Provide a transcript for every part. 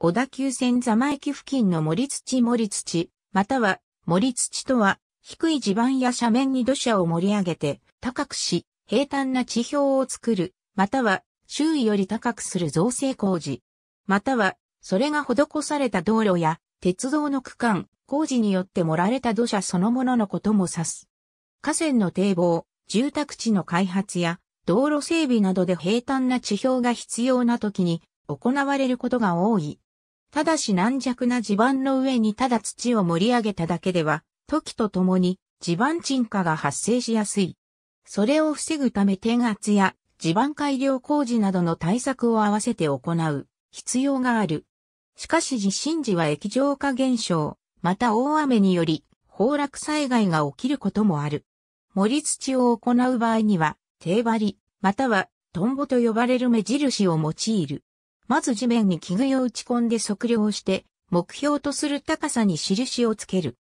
小田急線座間駅付近の森土森土、または森土とは、低い地盤や斜面に土砂を盛り上げて、高くし、平坦な地表を作る、または、周囲より高くする造成工事。または、それが施された道路や、鉄道の区間、工事によって盛られた土砂そのもののことも指す。河川の堤防、住宅地の開発や、道路整備などで平坦な地表が必要な時に行われることが多い。ただし軟弱な地盤の上にただ土を盛り上げただけでは、時とともに地盤沈下が発生しやすい。それを防ぐため低圧や地盤改良工事などの対策を合わせて行う必要がある。しかし地震時は液状化現象、また大雨により崩落災害が起きることもある。盛り土を行う場合には、低張り、またはトンボと呼ばれる目印を用いる。まず地面に器具を打ち込んで測量して、目標とする高さに印をつける。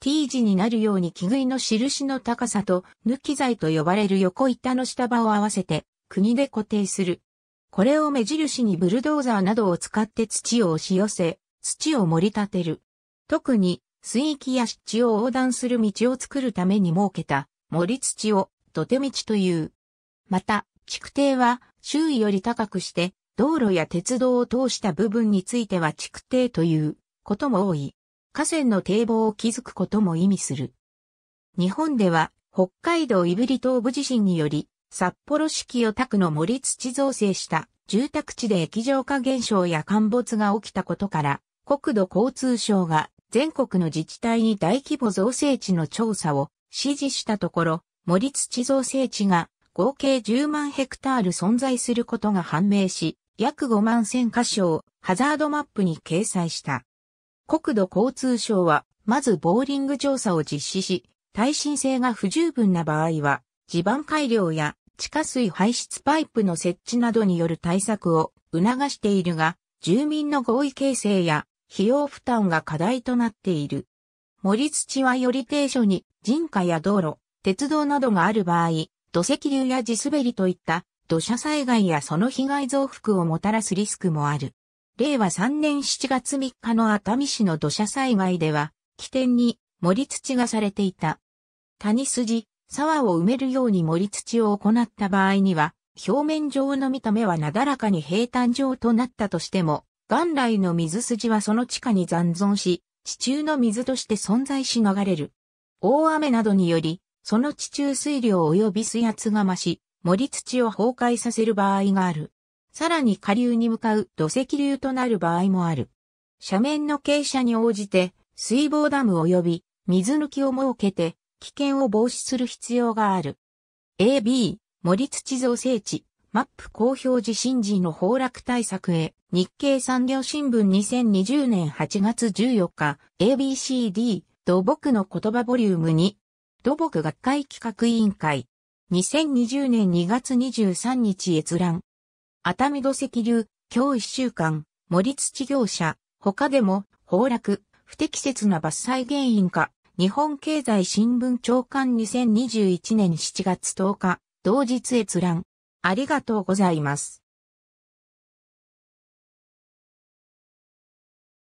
T 字になるように器具の印の高さと抜き材と呼ばれる横板の下場を合わせて、国で固定する。これを目印にブルドーザーなどを使って土を押し寄せ、土を盛り立てる。特に、水域や湿地を横断する道を作るために設けた、森土を土手道という。また、築堤は周囲より高くして、道路や鉄道を通した部分については築堤ということも多い。河川の堤防を築くことも意味する。日本では北海道胆振東部地震により札幌市清田区の森土造成した住宅地で液状化現象や陥没が起きたことから国土交通省が全国の自治体に大規模造成地の調査を指示したところ森土造成地が合計10万ヘクタール存在することが判明し、約5万1000箇所をハザードマップに掲載した。国土交通省は、まずボーリング調査を実施し、耐震性が不十分な場合は、地盤改良や地下水排出パイプの設置などによる対策を促しているが、住民の合意形成や費用負担が課題となっている。森土はより低所に人家や道路、鉄道などがある場合、土石流や地滑りといった土砂災害やその被害増幅をもたらすリスクもある。令和3年7月3日の熱海市の土砂災害では、起点に盛り土がされていた。谷筋、沢を埋めるように盛り土を行った場合には、表面上の見た目はなだらかに平坦状となったとしても、元来の水筋はその地下に残存し、地中の水として存在し流れる。大雨などにより、その地中水量及び水圧が増し、森土を崩壊させる場合がある。さらに下流に向かう土石流となる場合もある。斜面の傾斜に応じて水防ダム及び水抜きを設けて危険を防止する必要がある。AB、森土造成地、マップ公表地震時の崩落対策へ、日経産業新聞2020年8月14日、ABCD、土木の言葉ボリューム2、土木学会企画委員会。2020年2月23日閲覧。熱海土石流、今日1週間、森土業者、他でも、崩落、不適切な伐採原因か、日本経済新聞長官2021年7月10日、同日閲覧。ありがとうございます。